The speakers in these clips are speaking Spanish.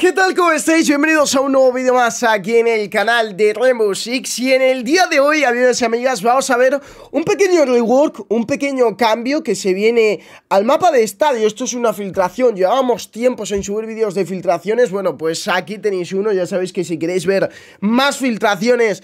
¿Qué tal? ¿Cómo estáis? Bienvenidos a un nuevo vídeo más aquí en el canal de Rainbow Six Y en el día de hoy, amigos y amigas, vamos a ver un pequeño rework, un pequeño cambio que se viene al mapa de estadio Esto es una filtración, llevábamos tiempos en subir vídeos de filtraciones Bueno, pues aquí tenéis uno, ya sabéis que si queréis ver más filtraciones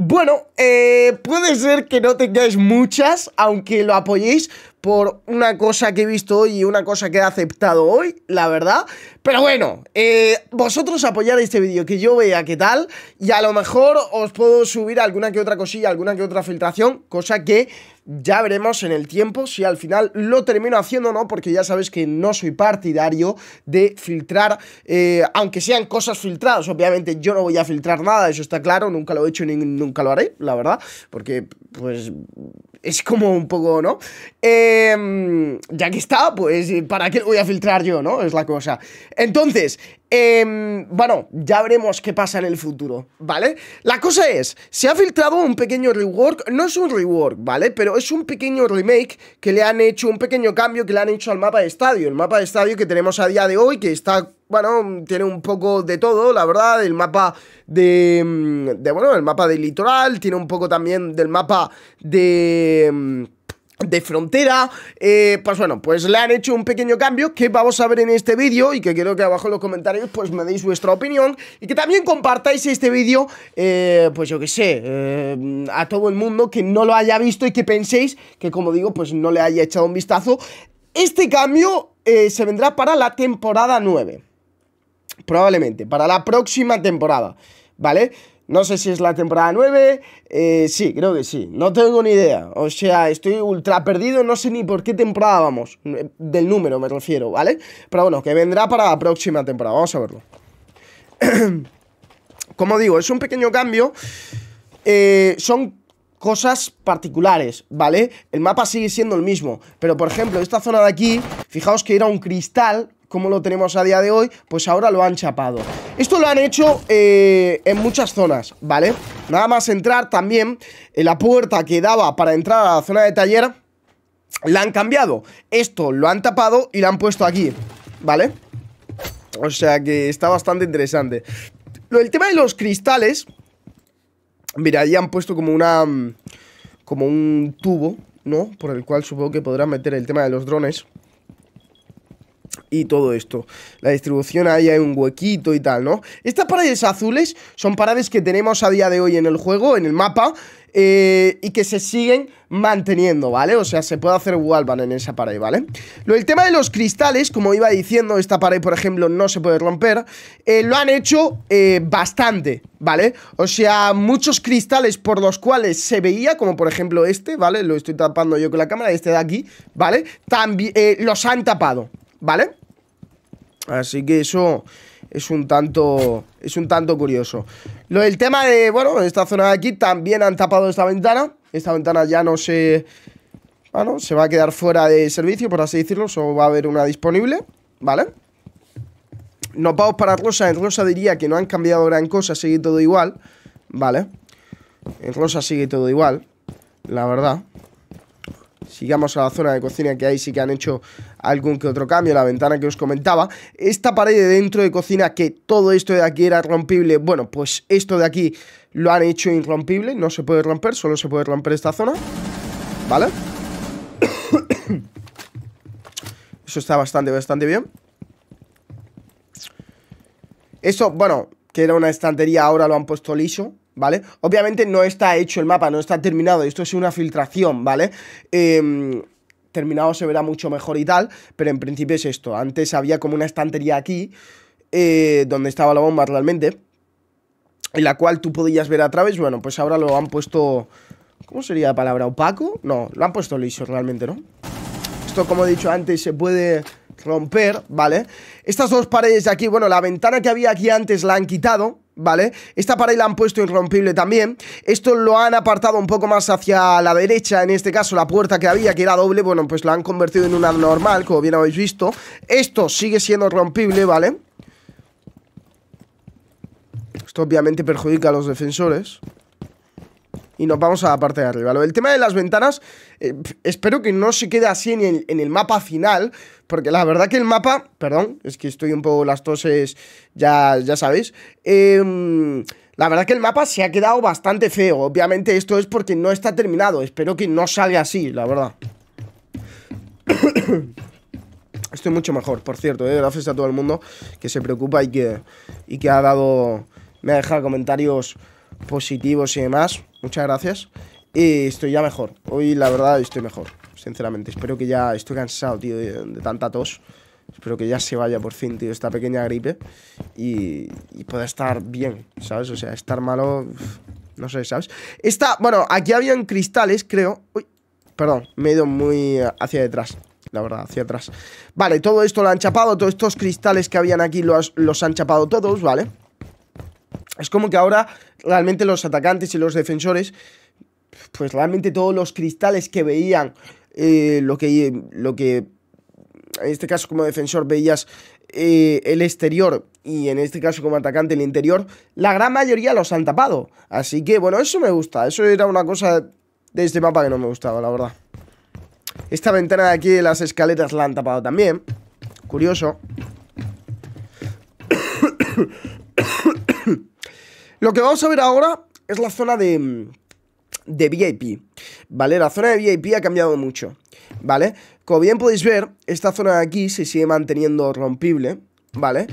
bueno, eh, puede ser que no tengáis muchas, aunque lo apoyéis, por una cosa que he visto hoy y una cosa que he aceptado hoy, la verdad. Pero bueno, eh, vosotros apoyad este vídeo, que yo vea qué tal, y a lo mejor os puedo subir alguna que otra cosilla, alguna que otra filtración, cosa que ya veremos en el tiempo si al final lo termino haciendo o no, porque ya sabéis que no soy partidario de filtrar, eh, aunque sean cosas filtradas. Obviamente yo no voy a filtrar nada, eso está claro, nunca lo he hecho ni nunca lo haré, la verdad, porque pues es como un poco, ¿no? Em, ya que está, pues ¿para qué lo voy a filtrar yo, no? Es la cosa. Entonces, em, bueno, ya veremos qué pasa en el futuro, ¿vale? La cosa es, se ha filtrado un pequeño rework, no es un rework, ¿vale? Pero es un pequeño remake que le han hecho, un pequeño cambio que le han hecho al mapa de estadio, el mapa de estadio que tenemos a día de hoy, que está bueno, tiene un poco de todo, la verdad, el mapa de, mm, de bueno, el mapa del litoral, tiene un poco también del mapa de mm, de frontera, eh, pues bueno, pues le han hecho un pequeño cambio que vamos a ver en este vídeo y que quiero que abajo en los comentarios pues me deis vuestra opinión y que también compartáis este vídeo, eh, pues yo que sé, eh, a todo el mundo que no lo haya visto y que penséis que como digo, pues no le haya echado un vistazo. Este cambio se vendrá para la temporada 9 probablemente, para la próxima temporada, ¿vale? No sé si es la temporada 9, eh, sí, creo que sí, no tengo ni idea, o sea, estoy ultra perdido, no sé ni por qué temporada vamos, eh, del número me refiero, ¿vale? Pero bueno, que vendrá para la próxima temporada, vamos a verlo. Como digo, es un pequeño cambio, eh, son cosas particulares, ¿vale? El mapa sigue siendo el mismo, pero por ejemplo, esta zona de aquí, fijaos que era un cristal, como lo tenemos a día de hoy, pues ahora lo han chapado. Esto lo han hecho eh, en muchas zonas, ¿vale? Nada más entrar también, en eh, la puerta que daba para entrar a la zona de taller, la han cambiado. Esto lo han tapado y la han puesto aquí, ¿vale? O sea que está bastante interesante. Lo del tema de los cristales... Mira, ahí han puesto como una... Mm, como un tubo, ¿no? Por el cual supongo que podrán meter el tema de los drones y todo esto. La distribución ahí hay un huequito y tal, ¿no? Estas paredes azules son paredes que tenemos a día de hoy en el juego, en el mapa, eh, y que se siguen manteniendo, ¿vale? O sea, se puede hacer wallban en esa pared, ¿vale? Lo del tema de los cristales, como iba diciendo, esta pared, por ejemplo, no se puede romper, eh, lo han hecho eh, bastante, ¿vale? O sea, muchos cristales por los cuales se veía, como por ejemplo este, ¿vale? Lo estoy tapando yo con la cámara, este de aquí, ¿vale? También los han tapado, ¿vale? Así que eso es un tanto es un tanto curioso. Lo del tema de, bueno, esta zona de aquí también han tapado esta ventana. Esta ventana ya no se bueno, ah, se va a quedar fuera de servicio, por así decirlo, solo va a haber una disponible, ¿vale? No vamos para Rosa, en Rosa diría que no han cambiado gran cosa, sigue todo igual, ¿vale? En Rosa sigue todo igual, la verdad sigamos a la zona de cocina que ahí sí que han hecho algún que otro cambio, la ventana que os comentaba, esta pared de dentro de cocina que todo esto de aquí era rompible, bueno, pues esto de aquí lo han hecho irrompible, no se puede romper, solo se puede romper esta zona, ¿vale? Eso está bastante, bastante bien. Esto, bueno, que era una estantería, ahora lo han puesto liso, ¿vale? Obviamente no está hecho el mapa, no está terminado, esto es una filtración, ¿vale? Em, terminado se verá mucho mejor y tal, pero en principio es esto. Antes había como una estantería aquí, eh, donde estaba la bomba realmente, en la cual tú podías ver a través, bueno, pues ahora lo han puesto... ¿Cómo sería la palabra? ¿Opaco? No, lo han puesto liso realmente, ¿no? Esto, como he dicho antes, se puede romper, ¿vale? Estas dos paredes de aquí, bueno, la ventana que había aquí antes la han quitado, ¿vale? Esta pared la han puesto irrompible también. Esto lo han apartado un poco más hacia la derecha, en este caso la puerta que había, que era doble, bueno, pues la han convertido en una normal, como bien habéis visto. Esto sigue siendo rompible, ¿vale? Esto obviamente perjudica a los defensores y nos vamos a la parte de arriba. El tema de las ventanas, eh, espero que no se quede así en el, mapa final, porque la verdad que el mapa, perdón, es que estoy un poco las toses, ya, ya sabéis, em, la verdad que el mapa se ha quedado bastante feo, obviamente esto es porque no está terminado, espero que no salga así, la verdad. Estoy mucho mejor, por cierto, eh, gracias a todo el mundo que se preocupa y que, y que ha dado... Me ha dejado comentarios positivos y demás. Muchas gracias. Y estoy ya mejor. Hoy, la verdad, estoy mejor. Sinceramente, espero que ya. Estoy cansado, tío, de, tanta tos. Espero que ya se vaya por fin, tío, esta pequeña gripe y, pueda estar bien, ¿sabes? O sea, estar malo, no sé, ¿sabes? Está, bueno, aquí habían cristales, creo. Uy, perdón, me he ido muy hacia detrás, la verdad, hacia atrás. Vale, todo esto lo han chapado, todos estos cristales que habían aquí los, los han chapado todos, ¿vale? Es como que ahora realmente los atacantes y los defensores, pues realmente todos los cristales que veían, eh, lo, que, lo que en este caso como defensor veías eh, el exterior y en este caso como atacante el interior, la gran mayoría los han tapado. Así que bueno, eso me gusta, eso era una cosa de este mapa que no me gustaba, la verdad. Esta ventana de aquí de las escaleras la han tapado también. Curioso. Lo que vamos a ver ahora es la zona de, mm, VIP, ¿vale? La zona de VIP ha cambiado mucho, ¿vale? Como bien podéis ver, esta zona de aquí se sigue manteniendo rompible, ¿vale?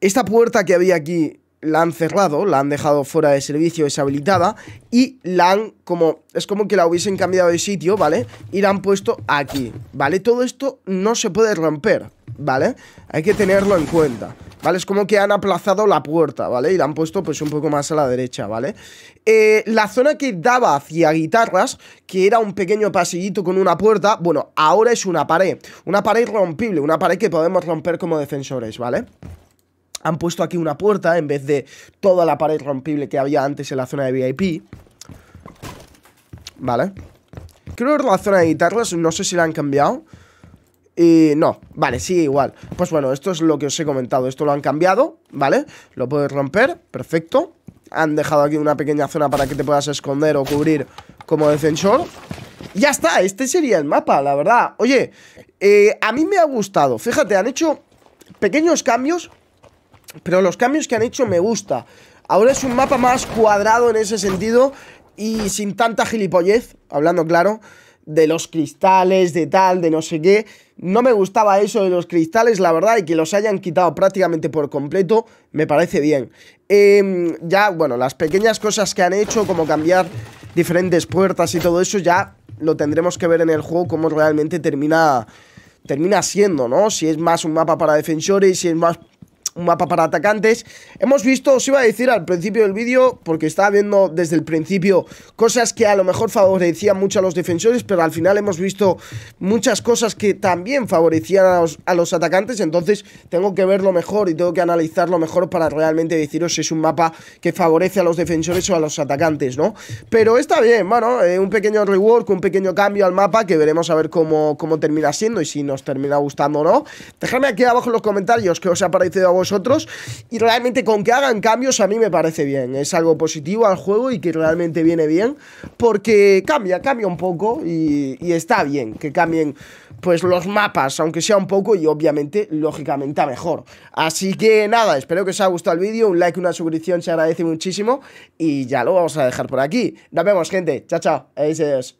Esta puerta que había aquí la han cerrado, la han dejado fuera de servicio, deshabilitada, y la han como, es como que la hubiesen cambiado de sitio, ¿vale? Y la han puesto aquí, ¿vale? Todo esto no se puede romper, ¿vale? Hay que tenerlo en cuenta. ¿vale? Es como que han aplazado la puerta, ¿vale? Y la han puesto pues un poco más a la derecha, ¿vale? Eh, la zona que daba hacia guitarras, que era un pequeño pasillito con una puerta, bueno, ahora es una pared, una pared rompible, una pared que podemos romper como defensores, ¿vale? Han puesto aquí una puerta en vez de toda la pared rompible que había antes en la zona de VIP. ¿Vale? Creo que la zona de guitarras, no sé si la han cambiado. Y no, vale, sí igual. Pues bueno, esto es lo que os he comentado. Esto lo han cambiado, ¿vale? Lo puedes romper, perfecto. Han dejado aquí una pequeña zona para que te puedas esconder o cubrir como defensor. Ya está, este sería el mapa, la verdad. Oye, eh, a mí me ha gustado. Fíjate, han hecho pequeños cambios, pero los cambios que han hecho me gusta. Ahora es un mapa más cuadrado en ese sentido y sin tanta gilipollez, hablando claro de los cristales, de tal, de no sé qué. No me gustaba eso de los cristales, la verdad, y que los hayan quitado prácticamente por completo, me parece bien. Em, ya, bueno, las pequeñas cosas que han hecho, como cambiar diferentes puertas y todo eso, ya lo tendremos que ver en el juego cómo realmente termina termina siendo, ¿no? Si es más un mapa para defensores, si es más un mapa para atacantes. Hemos visto, os iba a decir al principio del vídeo, porque estaba viendo desde el principio cosas que a lo mejor favorecían mucho a los defensores, pero al final hemos visto muchas cosas que también favorecían a los, atacantes, entonces tengo que verlo mejor y tengo que analizarlo mejor para realmente deciros si es un mapa que favorece a los defensores o a los atacantes, ¿no? Pero está bien, bueno, eh, un pequeño rework, un pequeño cambio al mapa que veremos a ver cómo, cómo termina siendo y si nos termina gustando o no. Dejadme aquí abajo en los comentarios que os ha parecido a vos y realmente con que hagan cambios a mí me parece bien. Es algo positivo al juego y que realmente viene bien. Porque cambia, cambia un poco y, está bien que cambien pues los mapas, aunque sea un poco y obviamente, lógicamente, a mejor. Así que nada, espero que os haya gustado el vídeo, un like, una suscripción se agradece muchísimo y ya lo vamos a dejar por aquí. Nos vemos, gente. Chao, chao. Adiós.